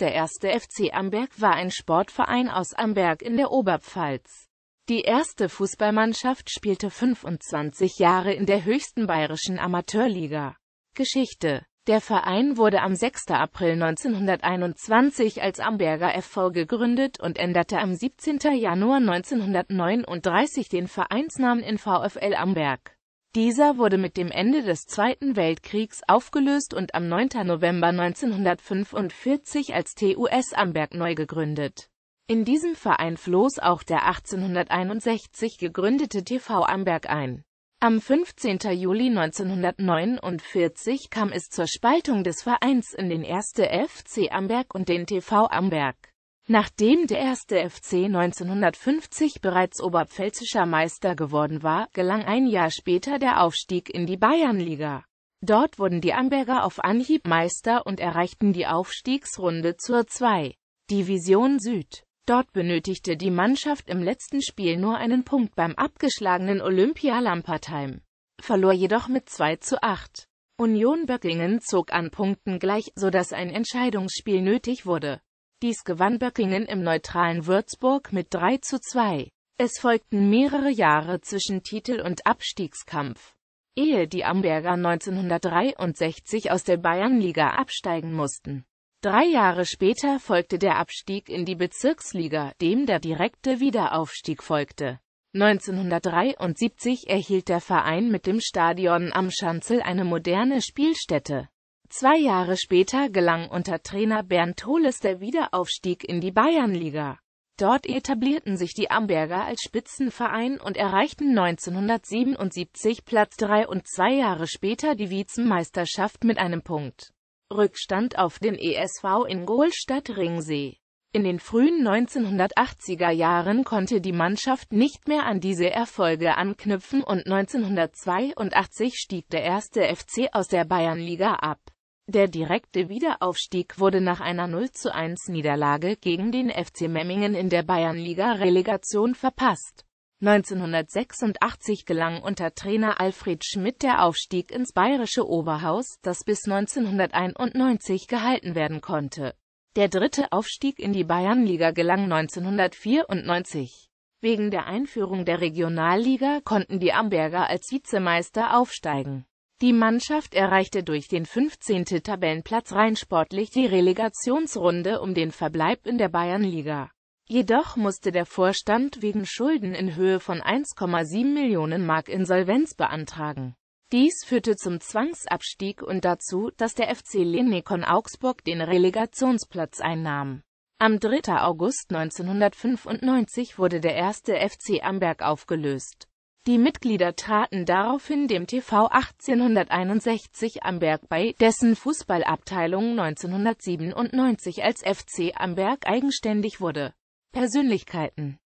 Der erste FC Amberg war ein Sportverein aus Amberg in der Oberpfalz. Die erste Fußballmannschaft spielte 25 Jahre in der höchsten bayerischen Amateurliga. Geschichte Der Verein wurde am 6. April 1921 als Amberger FV gegründet und änderte am 17. Januar 1939 den Vereinsnamen in VfL Amberg. Dieser wurde mit dem Ende des Zweiten Weltkriegs aufgelöst und am 9. November 1945 als TuS Amberg neu gegründet. In diesem Verein floss auch der 1861 gegründete TV Amberg ein. Am 15. Juli 1949 kam es zur Spaltung des Vereins in den 1. FC Amberg und den TV Amberg Nachdem der erste FC 1950 bereits oberpfälzischer Meister geworden war, gelang ein Jahr später der Aufstieg in die Bayernliga. Dort wurden die Amberger auf Anhieb Meister und erreichten die Aufstiegsrunde zur 2. Division Süd. Dort benötigte die Mannschaft im letzten Spiel nur einen Punkt beim abgeschlagenen Olympia Lampertheim, verlor jedoch mit 2 zu 8. Union Böckingen zog an Punkten gleich, sodass ein Entscheidungsspiel nötig wurde. Dies gewann Böckingen im neutralen Würzburg mit 3 zu 2. Es folgten mehrere Jahre zwischen Titel- und Abstiegskampf. Ehe die Amberger 1963 aus der Bayernliga absteigen mussten. Drei Jahre später folgte der Abstieg in die Bezirksliga, dem der direkte Wiederaufstieg folgte. 1973 erhielt der Verein mit dem Stadion am Schanzel eine moderne Spielstätte. Zwei Jahre später gelang unter Trainer Bernd Holes der Wiederaufstieg in die Bayernliga. Dort etablierten sich die Amberger als Spitzenverein und erreichten 1977 Platz 3 und zwei Jahre später die Vizemeisterschaft mit einem Punkt. Rückstand auf den ESV in Ingolstadt-Ringsee. In den frühen 1980er Jahren konnte die Mannschaft nicht mehr an diese Erfolge anknüpfen und 1982 stieg der erste FC aus der Bayernliga ab. Der direkte Wiederaufstieg wurde nach einer 0 1 niederlage gegen den FC Memmingen in der Bayernliga-Relegation verpasst. 1986 gelang unter Trainer Alfred Schmidt der Aufstieg ins bayerische Oberhaus, das bis 1991 gehalten werden konnte. Der dritte Aufstieg in die Bayernliga gelang 1994. Wegen der Einführung der Regionalliga konnten die Amberger als Vizemeister aufsteigen. Die Mannschaft erreichte durch den 15. Tabellenplatz rein sportlich die Relegationsrunde um den Verbleib in der Bayernliga. Jedoch musste der Vorstand wegen Schulden in Höhe von 1,7 Millionen Mark Insolvenz beantragen. Dies führte zum Zwangsabstieg und dazu, dass der FC Lenekon Augsburg den Relegationsplatz einnahm. Am 3. August 1995 wurde der erste FC Amberg aufgelöst. Die Mitglieder traten daraufhin dem TV 1861 Amberg bei, dessen Fußballabteilung 1997 als FC Amberg eigenständig wurde. Persönlichkeiten